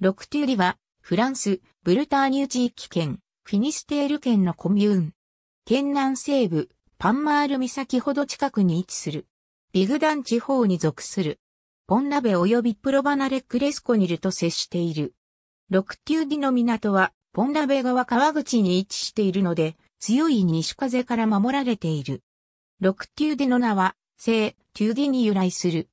ロクテューリは、フランス、ブルターニュ地域圏、フィニステール県のコミューン。県南西部、パンマール岬ほど近くに位置する。ビグダン地方に属する。ポンラベ及びプロバナレックレスコニルと接している。ロクテューディの港は、ポンラベ川川口に位置しているので、強い西風から守られている。ロクテューディの名は、聖、テューディに由来する。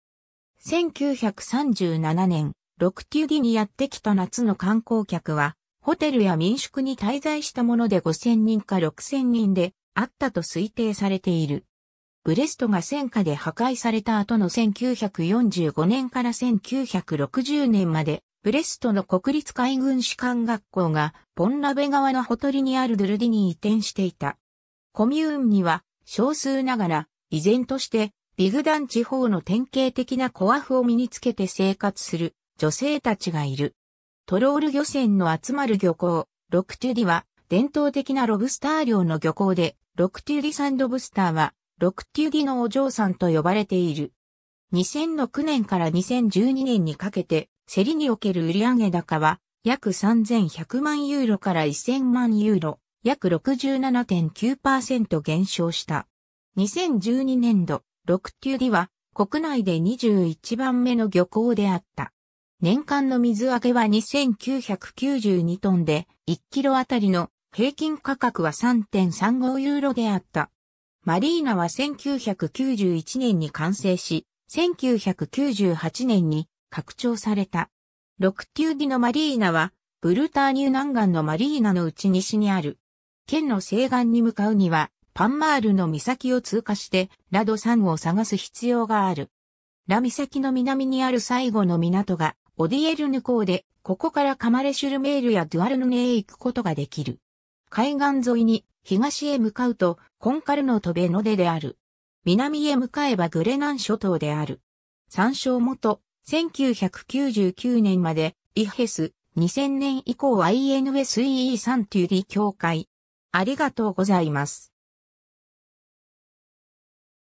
1937年、ロクテュィにやってきた夏の観光客は、ホテルや民宿に滞在したもので5000人か6000人であったと推定されている。ブレストが戦火で破壊された後の1945年から1960年まで、ブレストの国立海軍士官学校がポンラベ川のほとりにあるドゥルディに移転していた。コミューンには少数ながら依然としてビグダン地方の典型的なコアフを身につけて生活する女性たちがいる。トロール漁船の集まる漁港、ロクテュディは伝統的なロブスター漁の漁港で、ロクテュディサンドブスターは、ロクテュディのお嬢さんと呼ばれている。2006年から2012年にかけて、競りにおける売上高は、約3100万ユーロから1000万ユーロ、約67.9%減少した。2012年度、ロクテュディは、国内で21番目の漁港であった。年間の水揚げは2992トンで、1キロあたりの平均価格は3.35ユーロであった。マリーナは1991年に完成し、1998年に拡張された。6クテディのマリーナは、ブルターニュ南岸のマリーナの内西にある。県の西岸に向かうには、パンマールの岬を通過して、ラドサンを探す必要がある。ラ岬の南にある最後の港が、オディエルヌ港で、ここからカマレシュルメールやドゥアルヌネへ行くことができる。海岸沿いに東へ向かうとコンカルノトベノデである。南へ向かえばグレナン諸島である。参照元、1999年までイヘス、2000年以降 INSEE サンテュィ協会。ありがとうございます。